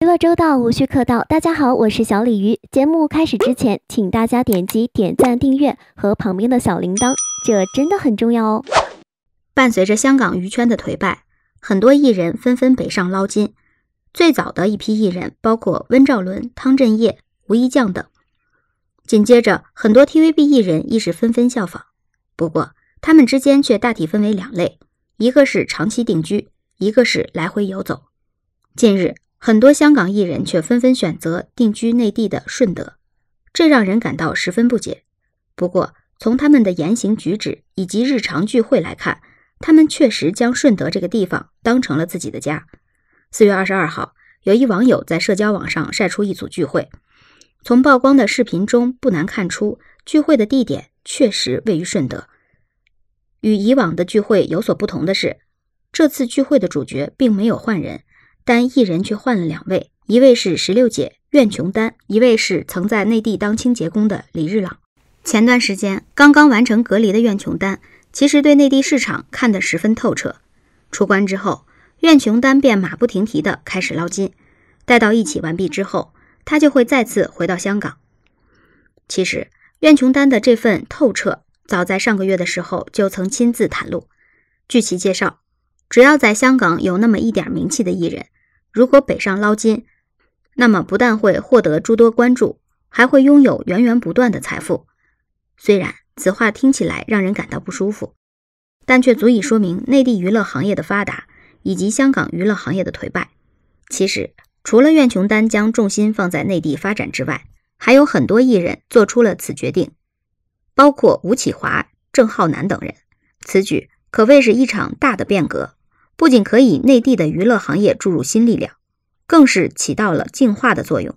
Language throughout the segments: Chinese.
娱乐周到，无需客套。大家好，我是小鲤鱼。节目开始之前，请大家点击点赞、订阅和旁边的小铃铛，这真的很重要哦。伴随着香港娱圈的颓败，很多艺人纷纷北上捞金。最早的一批艺人包括温兆伦、汤镇业、吴一将等。紧接着，很多 TVB 艺人亦是纷纷效仿。不过，他们之间却大体分为两类。一个是长期定居，一个是来回游走。近日，很多香港艺人却纷纷选择定居内地的顺德，这让人感到十分不解。不过，从他们的言行举止以及日常聚会来看，他们确实将顺德这个地方当成了自己的家。四月二十二号，有一网友在社交网上晒出一组聚会，从曝光的视频中不难看出，聚会的地点确实位于顺德。与以往的聚会有所不同的是，这次聚会的主角并没有换人，但一人却换了两位，一位是石榴姐苑琼丹，一位是曾在内地当清洁工的李日朗。前段时间刚刚完成隔离的苑琼丹，其实对内地市场看得十分透彻。出关之后，苑琼丹便马不停蹄地开始捞金。待到一起完毕之后，他就会再次回到香港。其实，苑琼丹的这份透彻。早在上个月的时候，就曾亲自袒露。据其介绍，只要在香港有那么一点名气的艺人，如果北上捞金，那么不但会获得诸多关注，还会拥有源源不断的财富。虽然此话听起来让人感到不舒服，但却足以说明内地娱乐行业的发达以及香港娱乐行业的颓败。其实，除了苑琼丹将重心放在内地发展之外，还有很多艺人做出了此决定。包括吴启华、郑浩南等人，此举可谓是一场大的变革，不仅可以内地的娱乐行业注入新力量，更是起到了净化的作用。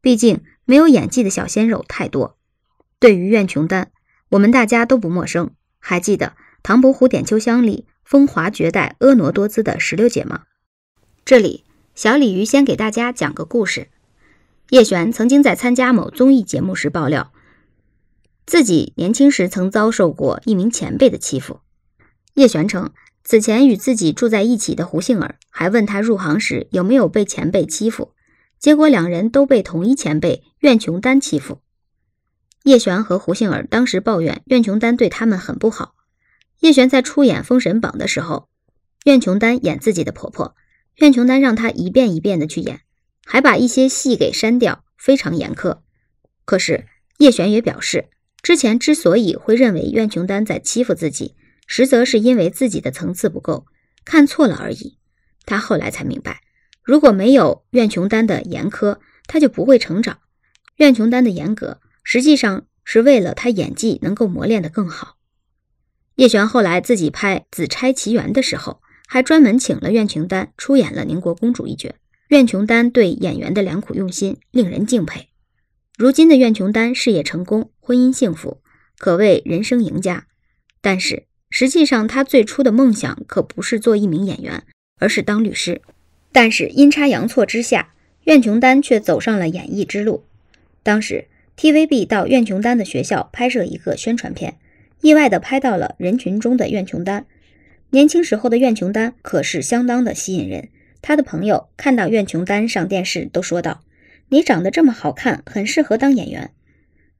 毕竟没有演技的小鲜肉太多。对于苑琼丹，我们大家都不陌生，还记得《唐伯虎点秋香》里风华绝代、婀娜多姿的石榴姐吗？这里小鲤鱼先给大家讲个故事。叶璇曾经在参加某综艺节目时爆料。自己年轻时曾遭受过一名前辈的欺负。叶璇称，此前与自己住在一起的胡杏儿还问他入行时有没有被前辈欺负，结果两人都被同一前辈苑琼丹欺负。叶璇和胡杏儿当时抱怨苑琼丹对他们很不好。叶璇在出演《封神榜》的时候，苑琼丹演自己的婆婆，苑琼丹让她一遍一遍的去演，还把一些戏给删掉，非常严苛。可是叶璇也表示。之前之所以会认为苑琼丹在欺负自己，实则是因为自己的层次不够，看错了而已。他后来才明白，如果没有苑琼丹的严苛，他就不会成长。苑琼丹的严格，实际上是为了他演技能够磨练的更好。叶璇后来自己拍《紫钗奇缘》的时候，还专门请了苑琼丹出演了宁国公主一角。苑琼丹对演员的良苦用心，令人敬佩。如今的苑琼丹事业成功，婚姻幸福，可谓人生赢家。但是实际上，他最初的梦想可不是做一名演员，而是当律师。但是阴差阳错之下，苑琼丹却走上了演艺之路。当时 TVB 到苑琼丹的学校拍摄一个宣传片，意外的拍到了人群中的苑琼丹。年轻时候的苑琼丹可是相当的吸引人，他的朋友看到苑琼丹上电视都说道。你长得这么好看，很适合当演员。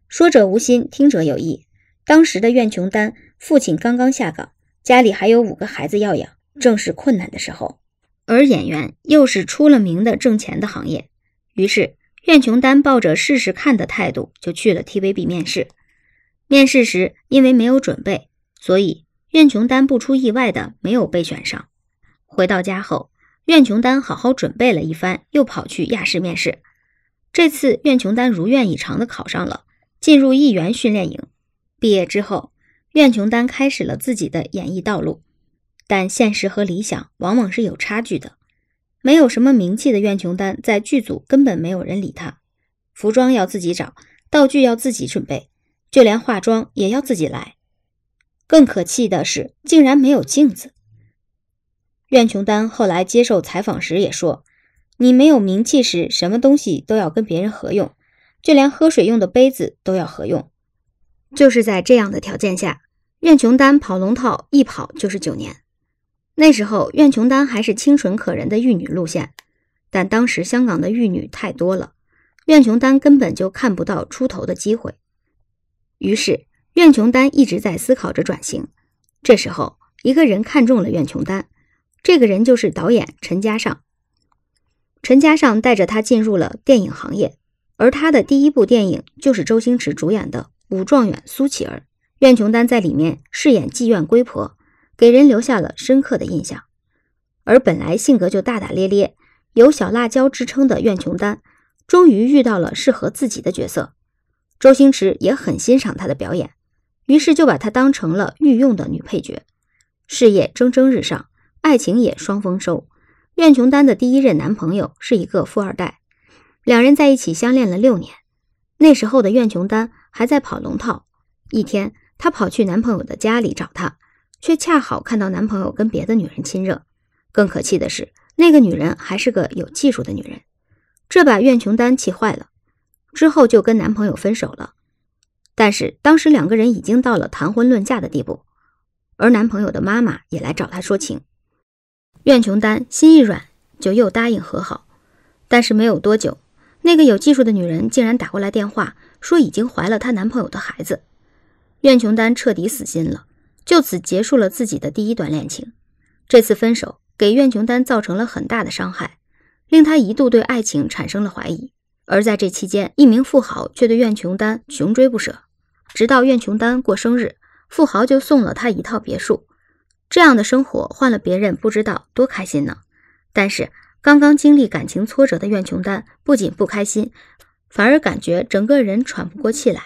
说者无心，听者有意。当时的苑琼丹父亲刚刚下岗，家里还有五个孩子要养，正是困难的时候。而演员又是出了名的挣钱的行业，于是苑琼丹抱着试试看的态度就去了 TVB 面试。面试时，因为没有准备，所以苑琼丹不出意外的没有被选上。回到家后，苑琼丹好好准备了一番，又跑去亚视面试。这次苑琼丹如愿以偿的考上了，进入艺员训练营。毕业之后，苑琼丹开始了自己的演艺道路。但现实和理想往往是有差距的。没有什么名气的苑琼丹在剧组根本没有人理他，服装要自己找，道具要自己准备，就连化妆也要自己来。更可气的是，竟然没有镜子。苑琼丹后来接受采访时也说。你没有名气时，什么东西都要跟别人合用，就连喝水用的杯子都要合用。就是在这样的条件下，苑琼丹跑龙套一跑就是九年。那时候，苑琼丹还是清纯可人的玉女路线，但当时香港的玉女太多了，苑琼丹根本就看不到出头的机会。于是，苑琼丹一直在思考着转型。这时候，一个人看中了苑琼丹，这个人就是导演陈嘉上。陈嘉上带着他进入了电影行业，而他的第一部电影就是周星驰主演的《武状元苏乞儿》，苑琼丹在里面饰演妓院龟婆，给人留下了深刻的印象。而本来性格就大大咧咧、有“小辣椒”之称的苑琼丹，终于遇到了适合自己的角色，周星驰也很欣赏她的表演，于是就把她当成了御用的女配角，事业蒸蒸日上，爱情也双丰收。苑琼丹的第一任男朋友是一个富二代，两人在一起相恋了六年。那时候的苑琼丹还在跑龙套，一天她跑去男朋友的家里找他，却恰好看到男朋友跟别的女人亲热。更可气的是，那个女人还是个有技术的女人，这把苑琼丹气坏了，之后就跟男朋友分手了。但是当时两个人已经到了谈婚论嫁的地步，而男朋友的妈妈也来找她说情。苑琼丹心一软，就又答应和好，但是没有多久，那个有技术的女人竟然打过来电话，说已经怀了她男朋友的孩子。苑琼丹彻底死心了，就此结束了自己的第一段恋情。这次分手给苑琼丹造成了很大的伤害，令她一度对爱情产生了怀疑。而在这期间，一名富豪却对苑琼丹穷追不舍，直到苑琼丹过生日，富豪就送了她一套别墅。这样的生活换了别人不知道多开心呢，但是刚刚经历感情挫折的苑琼丹不仅不开心，反而感觉整个人喘不过气来，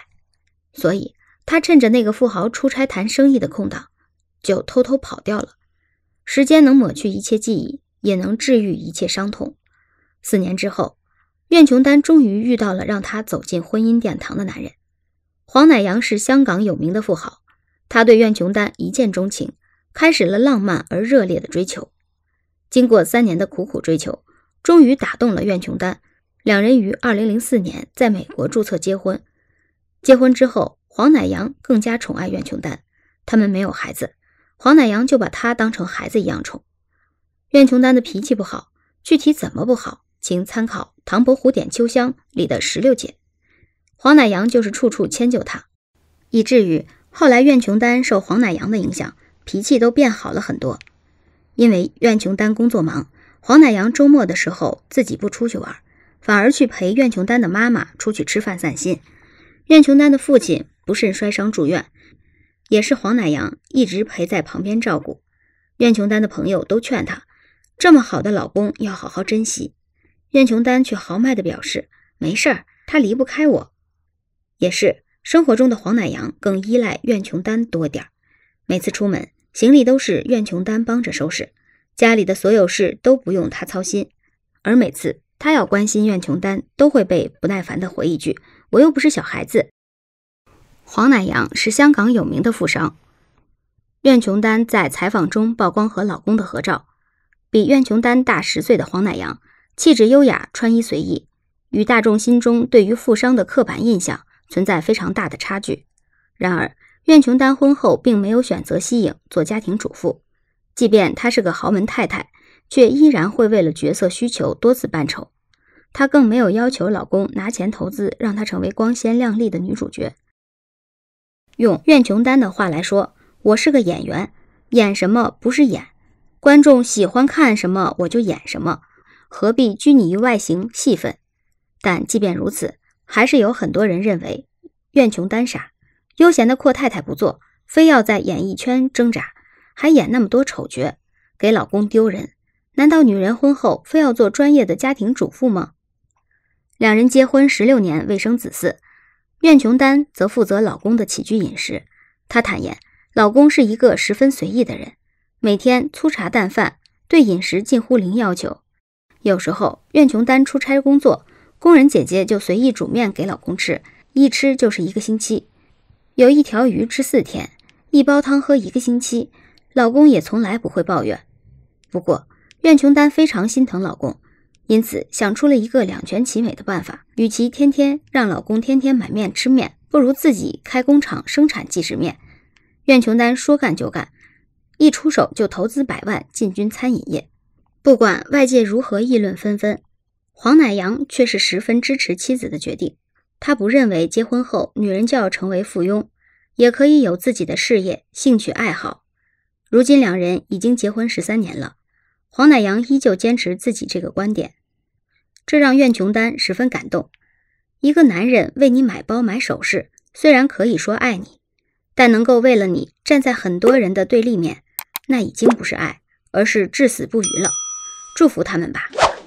所以她趁着那个富豪出差谈生意的空档，就偷偷跑掉了。时间能抹去一切记忆，也能治愈一切伤痛。四年之后，苑琼丹终于遇到了让她走进婚姻殿堂的男人，黄乃阳是香港有名的富豪，他对苑琼丹一见钟情。开始了浪漫而热烈的追求，经过三年的苦苦追求，终于打动了苑琼丹。两人于二零零四年在美国注册结婚。结婚之后，黄乃阳更加宠爱苑琼丹。他们没有孩子，黄乃阳就把他当成孩子一样宠。苑琼丹的脾气不好，具体怎么不好，请参考《唐伯虎点秋香》里的石榴姐。黄乃阳就是处处迁就他，以至于后来苑琼丹受黄乃阳的影响。脾气都变好了很多，因为苑琼丹工作忙，黄乃阳周末的时候自己不出去玩，反而去陪苑琼丹的妈妈出去吃饭散心。苑琼丹的父亲不慎摔伤住院，也是黄乃阳一直陪在旁边照顾。苑琼丹的朋友都劝她，这么好的老公要好好珍惜。苑琼丹却豪迈地表示，没事儿，他离不开我。也是生活中的黄乃阳更依赖苑琼丹多点儿，每次出门。行李都是苑琼丹帮着收拾，家里的所有事都不用他操心，而每次他要关心苑琼丹，都会被不耐烦地回一句：“我又不是小孩子。”黄乃阳是香港有名的富商，苑琼丹在采访中曝光和老公的合照，比苑琼丹大十岁的黄乃阳，气质优雅，穿衣随意，与大众心中对于富商的刻板印象存在非常大的差距。然而，苑琼丹婚后并没有选择息影做家庭主妇，即便她是个豪门太太，却依然会为了角色需求多次扮丑。她更没有要求老公拿钱投资让她成为光鲜亮丽的女主角。用苑琼丹的话来说：“我是个演员，演什么不是演，观众喜欢看什么我就演什么，何必拘泥于外形、戏份？”但即便如此，还是有很多人认为苑琼丹傻。悠闲的阔太太不做，非要在演艺圈挣扎，还演那么多丑角，给老公丢人。难道女人婚后非要做专业的家庭主妇吗？两人结婚十六年未生子嗣，苑琼丹则负责老公的起居饮食。她坦言，老公是一个十分随意的人，每天粗茶淡饭，对饮食近乎零要求。有时候苑琼丹出差工作，工人姐姐就随意煮面给老公吃，一吃就是一个星期。有一条鱼吃四天，一包汤喝一个星期，老公也从来不会抱怨。不过，苑琼丹非常心疼老公，因此想出了一个两全其美的办法：与其天天让老公天天买面吃面，不如自己开工厂生产即食面。苑琼丹说干就干，一出手就投资百万进军餐饮业。不管外界如何议论纷纷，黄乃扬却是十分支持妻子的决定。他不认为结婚后女人就要成为附庸，也可以有自己的事业、兴趣爱好。如今两人已经结婚十三年了，黄乃阳依旧坚持自己这个观点，这让苑琼丹十分感动。一个男人为你买包买首饰，虽然可以说爱你，但能够为了你站在很多人的对立面，那已经不是爱，而是至死不渝了。祝福他们吧。